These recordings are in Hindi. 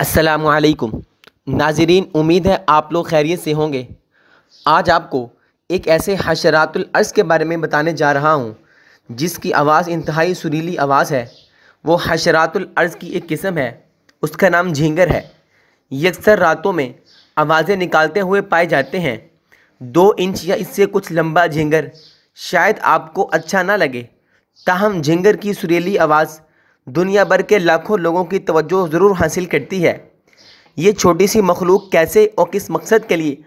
असलकुम नाजरीन उम्मीद है आप लोग खैरियत से होंगे आज आपको एक ऐसे हशरातुलर्स के बारे में बताने जा रहा हूँ जिसकी आवाज़ इंतहाई सुरीली आवाज़ है वो हशरातुलर्स की एक किस्म है उसका नाम झींगर है ये अक्सर रातों में आवाज़ें निकालते हुए पाए जाते हैं दो इंच या इससे कुछ लंबा झींगर शायद आपको अच्छा ना लगे ताहम झिंगर की सुरीली आवाज़ दुनिया भर के लाखों लोगों की तवज्जो ज़रूर हासिल करती है ये छोटी सी मखलूक कैसे और किस मकसद के लिए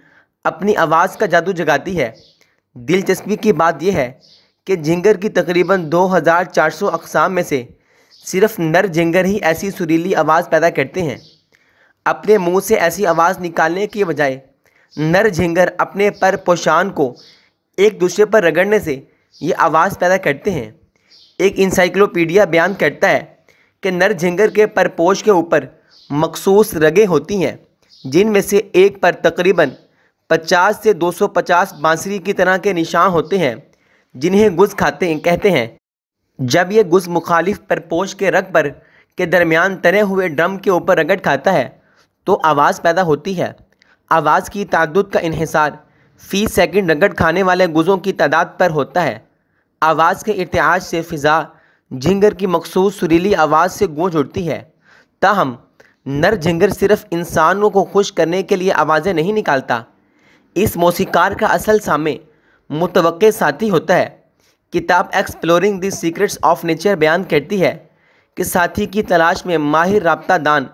अपनी आवाज़ का जादू जगाती है दिलचस्पी की बात यह है कि झिंगर की तकरीबन 2400 अकसाम में से सिर्फ नर झिंगर ही ऐसी सुरीली आवाज़ पैदा करते हैं अपने मुंह से ऐसी आवाज़ निकालने के बजाय नर झिंगर अपने पर पोशान को एक दूसरे पर रगड़ने से ये आवाज़ पैदा करते हैं एक इंसाइक्लोपीडिया बयान करता है कि नर झिंगर के परपोश के ऊपर मखसूस रगें होती हैं जिनमें से एक पर तकरीबन 50 से 250 बांसुरी की तरह के निशान होते हैं जिन्हें गुज खाते हैं कहते हैं जब यह गुज मुखालिफ परपोश के रग पर के दरमियान तने हुए ड्रम के ऊपर रगड़ खाता है तो आवाज़ पैदा होती है आवाज़ की तादुद का इहिसार फ़ी सेकंड रगड़ खाने वाले गुज़ों की तादाद पर होता है आवाज़ के इर्तज से फ़िज़ा झिंगर की मखसूस सुरीली आवाज़ से गूंज उठती है ताहम नर झिंगर सिर्फ इंसानों को खुश करने के लिए आवाज़ें नहीं निकालता इस मौसीकार का असल सामे मुतव साथी होता है किताब exploring the secrets of nature बयान करती है कि साथी की तलाश में माहिर रबता दान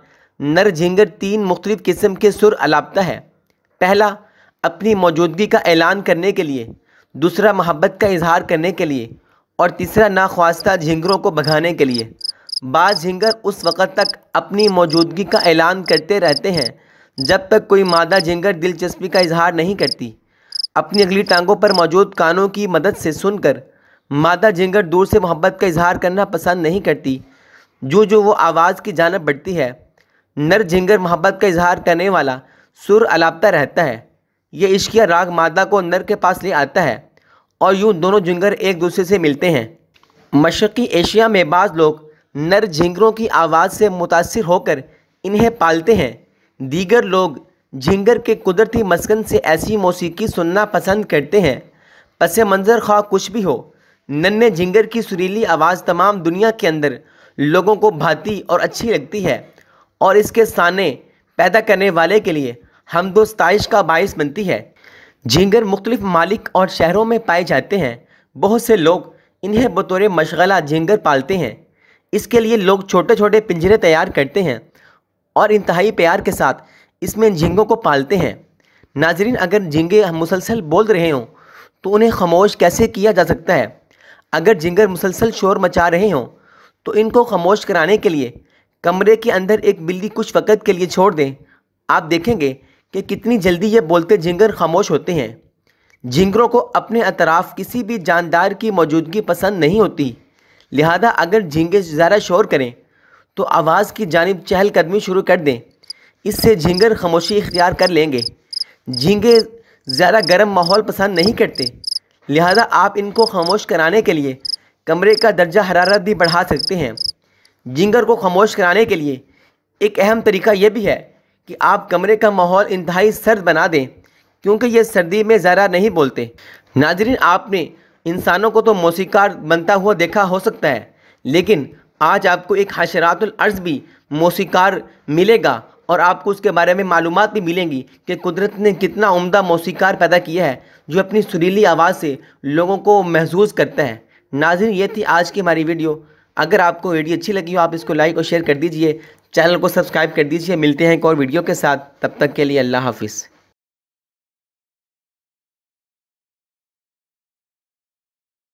नर झिंगर तीन मुख्तलिफ़ किस्म के सुर अलापता है पहला अपनी मौजूदगी का ऐलान करने के लिए दूसरा मोहब्बत का इजहार करने के लिए और तीसरा नाख्वास्ता झिंगरों को भगाने के लिए बाद झिंगर उस वक़्त तक अपनी मौजूदगी का ऐलान करते रहते हैं जब तक कोई मादा झिंगर दिलचस्पी का इजहार नहीं करती अपनी अगली टांगों पर मौजूद कानों की मदद से सुनकर मादा झिंगर दूर से मोहब्बत का इजहार करना पसंद नहीं करती जो जो वो आवाज़ की जानब बढ़ती है नर झिंगर मोहब्बत का इजहार करने वाला सुर अलापता रहता है ये इश्किया राग मादा को नर के पास ले आता है और यूँ दोनों झिंगर एक दूसरे से मिलते हैं मशरक़ी एशिया में बाज़ लोग नर झिंगरों की आवाज़ से मुतासर होकर इन्हें पालते हैं दीगर लोग झिंगर के कुदरती मस्कन से ऐसी मौसीकी सुनना पसंद करते हैं पस मंज़र खा कुछ भी हो नन्हे झिंगर की सुरीली आवाज़ तमाम दुनिया के अंदर लोगों को भाती और अच्छी लगती है और इसके साने पैदा करने वाले के लिए हम दोस्ताइश का बायस बनती है झींगर मुख्तलिफ मालिक और शहरों में पाए जाते हैं बहुत से लोग इन्हें बतौर मशगला झींगर पालते हैं इसके लिए लोग छोटे छोटे पिंजरे तैयार करते हैं और इंतहाई प्यार के साथ इसमें झींगों को पालते हैं नाजरीन अगर झींगे मुसलसल बोल रहे हों तो उन्हें खामोश कैसे किया जा सकता है अगर झींगर मुसलसल शोर मचा रहे हों तो इनको खामोश कराने के लिए कमरे के अंदर एक बिल्ली कुछ वक़्त के लिए छोड़ दें आप देखेंगे कि कितनी जल्दी ये बोलते झिंगर खामोश होते हैं झिंगरों को अपने अतराफ़ किसी भी जानदार की मौजूदगी पसंद नहीं होती लिहाजा अगर झींगे ज़्यादा शोर करें तो आवाज़ की जानब चहलकदमी शुरू कर दें इससे झिंगर खामोशी इख्तियार कर लेंगे झींगे ज़्यादा गर्म माहौल पसंद नहीं करते लिहाजा आप इनको खामोश कराने के लिए कमरे का दर्जा हरारत भी बढ़ा सकते हैं झिंगर को खामोश कराने के लिए एक अहम तरीका यह भी है कि आप कमरे का माहौल इंतहाई सर्द बना दें क्योंकि ये सर्दी में ज़रा नहीं बोलते नाजरीन आपने इंसानों को तो मौसीकार बनता हुआ देखा हो सकता है लेकिन आज आपको एक हशरातुलर्ज भी मौसीकार मिलेगा और आपको उसके बारे में मालूम भी मिलेंगी कि कुदरत ने कितना उम्दा मौसीकार पैदा किया है जो अपनी सुरीली आवाज़ से लोगों को महजूज करता है नाजिन ये थी आज की हमारी वीडियो अगर आपको वीडियो अच्छी लगी हो आप इसको लाइक और शेयर कर दीजिए चैनल को सब्सक्राइब कर दीजिए मिलते हैं एक और वीडियो के साथ तब तक के लिए अल्लाह हाफिज़